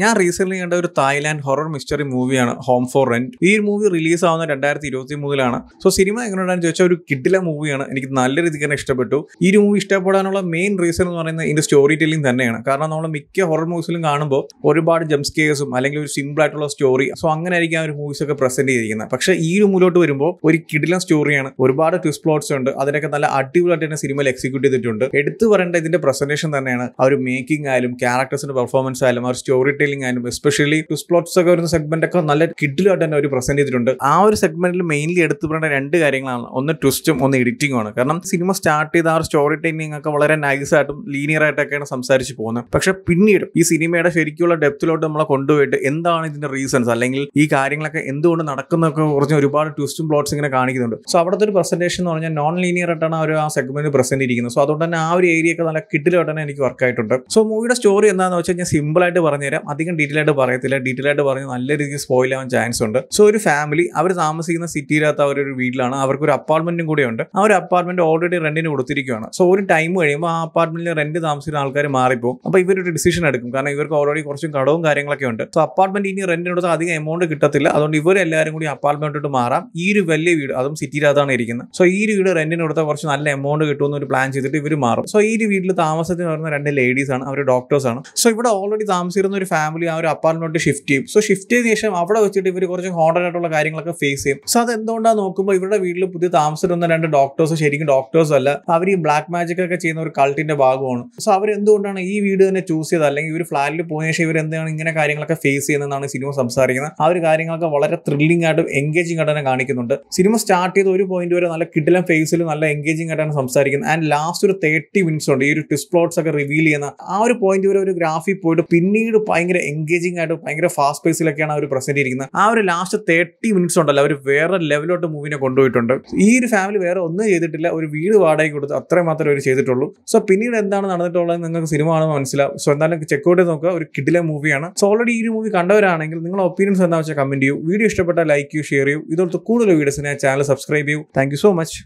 ഞാൻ റീസെന്റ് കണ്ട ഒരു തായ്ലാൻഡ് ഹൊറർ മിസ്റ്ററി മൂവിയാണ് ഹോം ഫോർ റെന്റ് ഈ മൂവി റിലീസ് ആവുന്ന രണ്ടായിരത്തി ഇരുപത്തി മൂന്നിലാണ് സോ സിനിമ എങ്ങനെയാണെന്ന് ചോദിച്ചാൽ ഒരു കിഡില മൂവിയാണ് എനിക്ക് നല്ല രീതിക്ക് തന്നെ ഇഷ്ടപ്പെട്ടു ഈ മൂവി ഇഷ്ടപ്പെടാനുള്ള മെയിൻ റീസൺ എന്ന് പറയുന്നത് ഇതിന്റെ സ്റ്റോറി ടെല്ലിംഗ് തന്നെയാണ് കാരണം നമ്മൾ മിക്ക ഹൊറർ മൂവീസിലും കാണുമ്പോൾ ഒരുപാട് ജംസ് അല്ലെങ്കിൽ ഒരു സിമ്പിൾ ആയിട്ടുള്ള സ്റ്റോറി സോ അങ്ങനെ ആയിരിക്കും ആ ഒരു മൂവീസ് ഒക്കെ പ്രസന്റ് ചെയ്തിരിക്കുന്നത് പക്ഷേ ഈ ഒരു മൂലോട്ട് വരുമ്പോൾ ഒരു കിഡില സ്റ്റോറിയാണ് ഒരുപാട് ട്വിസ്റ്റ് പ്ലോട്ട്സ് ഉണ്ട് അതിനൊക്കെ നല്ല അടിപൊളിയായിട്ട് തന്നെ സിനിമയിൽ എക്സിക്യൂട്ട് ചെയ്തിട്ടുണ്ട് എടുത്തു പറയേണ്ട ഇതിന്റെ പ്രസന്റേഷൻ തന്നെയാണ് ആ ഒരു മേക്കിംഗ് ആയാലും ക്യാരക്ടേഴ്സിന്റെ പെർഫോമൻസ് ആയാലും ആ ഒരു സ്റ്റോറി ഡീറ്റെയിലിംഗ് ആയാലും എസ്പെഷ്യലി സ്പ്ലോട്ട്സ് ഒക്കെ വരുന്ന സെഗ്മെന്റ് ഒക്കെ നല്ല കിഡിലായിട്ട് തന്നെ അവർ പ്രസന്റ് ചെയ്തിട്ടുണ്ട് ആ ഒരു സെഗ്മെന്റിൽ മെയിൻലി എടുത്തു പറയേണ്ട രണ്ട് കാര്യങ്ങളാണ് ഒന്ന് ട്വിസ്റ്റും ഒന്ന് എഡിറ്റിംഗ് ആണ് കാരണം സിനിമ സ്റ്റാർട്ട് ചെയ്ത ആ സ്റ്റോറി ടൈമിംഗ് ഒക്കെ വളരെ നൈസായിട്ടും ലീനിയർ ആയിട്ടൊക്കെയാണ് സംസാരിച്ച് പോകുന്നത് പക്ഷെ പിന്നീട് ഈ സിനിമയുടെ ശരിക്കുള്ള ഡെപ്തിലോട്ട് നമ്മളെ കൊണ്ടുപോയിട്ട് എന്താണ് ഇതിന്റെ റീസൺസ് അല്ലെങ്കിൽ ഈ കാര്യങ്ങളൊക്കെ എന്തുകൊണ്ട് നടക്കുന്നൊക്കെ കുറച്ച് ഒരുപാട് ട്വിസ്റ്റും പ്ലോട്ട്സ് ഇങ്ങനെ കാണിക്കുന്നുണ്ട് സോ അവിടുത്തെ ഒരു പ്രസന്റേഷൻ എന്ന് പറഞ്ഞാൽ നോൺ ലീനിയർ ആയിട്ടാണ് അവർ ആ സെഗ്മെന്റ് പ്രസന്റ് ഇരിക്കുന്നത് സോ അതുകൊണ്ട് തന്നെ ആ ഒരു ഏരിയ ഒക്കെ നല്ല കിഡിലോട്ട് തന്നെ എനിക്ക് ആയിട്ടുണ്ട് സോ മൂവിയുടെ സ്റ്റോറി എന്താണെന്ന് വെച്ചാൽ സിമ്പിൾ ആയിട്ട് പറഞ്ഞുതരാം അധികം ഡീറ്റെയിൽ ആയിട്ട് പറയത്തില്ല ഡീറ്റെയിൽ ആയിട്ട് പറഞ്ഞ് നല്ല രീതിക്ക് സ്പോയിൽ ആവാൻ ചാൻസ് ഉണ്ട് സോ ഒരു ഫാമിലി അവർ താമസിക്കുന്ന സിറ്റിയിലാത്ത അവർ ഒരു വീട്ടിലാണ് അവർക്ക് ഒരു അപ്പാർട്ട്മെന്റും കൂടെ ഉണ്ട് ആ ഒരു അപ്പാർട്ട്മെന്റ് ഓൾറെഡി റെന്റിന് കൊടുത്തിരിക്കുകയാണ് സോ ഒരു ടൈം കഴിയുമ്പോൾ ആ അപ്പാർട്ട്മെന്റിൽ റെന്റ് താമസിക്കുന്ന ആൾക്കാർ മാറിപ്പോകും അപ്പോൾ ഇവരൊരു ഡിസിഷൻ എടുക്കും കാരണം ഇവർക്ക് ഓൾറെഡി കുറച്ചും കടവും കാര്യങ്ങളൊക്കെ ഉണ്ട് സോ അപ്പാർട്ട്മെന്റ് ഇനി റെന്റിന് കൊടുത്താൽ അധികം എമൗണ്ട് കിട്ടത്തില്ല അതുകൊണ്ട് ഇവരെല്ലാവരും കൂടി അപ്പാർട്ട്മെന്റിലോട്ട് മാറാം ഈ ഒരു വലിയ വീട് അതും സിറ്റിയിലകത്താണ് ഇരിക്കുന്നത് സോ ഈ ഒരു വീട് റെന്റിന് കൊടുത്താൽ കുറച്ച് നല്ല എമൗണ്ട് കിട്ടുമെന്ന് ഒരു പ്ലാൻ ചെയ്തിട്ട് ഇവർ മാറും സോ ഈ ഒരു വീട്ടിൽ താമസത്തിന് വരുന്ന രണ്ട് ലേഡീസ് ആണ് അവർ ഡോക്ടേഴ്സ് ആണ് സോ ഇവിടെ ഓൾറെഡി താമസിക്കുന്ന ഒരു ഫാമിലി ആ ഒരു അപ്പാർട്ട്മെന്റ് ഷിഫ്റ്റ് ചെയ്യും സോ ഷിഫ്റ്റ് ചെയ്ത ശേഷം അവിടെ വെച്ചിട്ട് ഇവർ കുറച്ച് ഹോണ്ടഡ് ആയിട്ടുള്ള കാര്യങ്ങളൊക്കെ ഫേസ് ചെയ്യും സോ അത് എന്തുകൊണ്ടാണ് നോക്കുമ്പോൾ ഇവരുടെ വീട്ടിൽ പുതിയ താമസം വന്ന രണ്ട് ഡോക്ടേഴ്സ് ശരിക്കും ഡോക്ടേഴ്സ് അല്ല അവർ ഈ ബ്ലാക്ക് മാജിക് ഒക്കെ ചെയ്യുന്ന ഒരു കൾട്ടിന്റെ ഭാഗമാണ് സോ അവർ എന്തുകൊണ്ടാണ് ഈ വീട് തന്നെ ചൂസ് ചെയ്തത് അല്ലെങ്കിൽ ഒരു ഫ്ലാറ്റിൽ പോയ ശേഷം ഇവർ എന്താണ് ഇങ്ങനെ കാര്യങ്ങളൊക്കെ ഫേസ് ചെയ്യുന്നതെന്നാണ് സിനിമ സംസാരിക്കുന്നത് ആ ഒരു കാര്യങ്ങളൊക്കെ വളരെ ത്രില്ലിംഗ് ആയിട്ടും എൻഗേജിംഗ് ആയിട്ട് കാണിക്കുന്നുണ്ട് സിനിമ സ്റ്റാർട്ട് ചെയ്ത ഒരു പോയിന്റ് വരെ നല്ല കിടിലം ഫേസിൽ നല്ല എൻഗേജിംഗ് ആയിട്ടാണ് സംസാരിക്കുന്നത് ആൻഡ് ലാസ്റ്റ് ഒരു തേർട്ടി മിനിറ്റ്സ് ഉണ്ട് ഈ ഒരു ട്വിസ്റ്റ് ഒക്കെ റിവീൽ ചെയ്യുന്ന ആ ഒരു പോയിന്റ് വരെ ഒരു ഗ്രാഫിൽ പോയിട്ട് പിന്നീട് ഭയങ്കര ഭയങ്കര എൻഗേജിംഗ് ആയിട്ട് ഭയങ്കര ഫാസ്റ്റ് പേസിലൊക്കെയാണ് അവർ പ്രസന്റ് ചെയ്തിരിക്കുന്നത് ആ ഒരു ലാസ്റ്റ് തേർട്ടി മിനിറ്റ്സ് ഉണ്ടല്ലോ അവർ വേറെ ലെവലോട്ട് മൂവിനെ കൊണ്ടുപോയിട്ടുണ്ട് ഈ ഒരു ഫാമിലി വേറെ ഒന്നും ചെയ്തിട്ടില്ല ഒരു വീട് വാടകയ്ക്ക് കൊടുത്ത് അത്രയും മാത്രമേ അവർ ചെയ്തിട്ടുള്ളൂ സോ പിന്നീട് എന്താണ് നടന്നിട്ടുള്ളത് നിങ്ങൾക്ക് സിനിമ ആണെന്ന് മനസ്സിലാവും സോ എന്തായാലും ചെയ്ത് നോക്കുക ഒരു കിഡിലെ മൂവിയാണ് സോ ഓൾറെഡി ഈ ഒരു മൂവി കണ്ടവരാണെങ്കിൽ നിങ്ങളുടെ ഒപ്പീനിയൻസ് എന്താ വെച്ചാൽ കമന്റ് ചെയ്യൂ വീഡിയോ ഇഷ്ടപ്പെട്ടാൽ ലൈക്ക് ചെയ്യൂ ഷെയർ ചെയ്യൂ ഇതോടത്ത് കൂടുതൽ വീഡിയോസിനെ ചാനൽ സബ്സ്ക്രൈബ് ചെയ്യൂ താങ്ക് സോ മച്ച്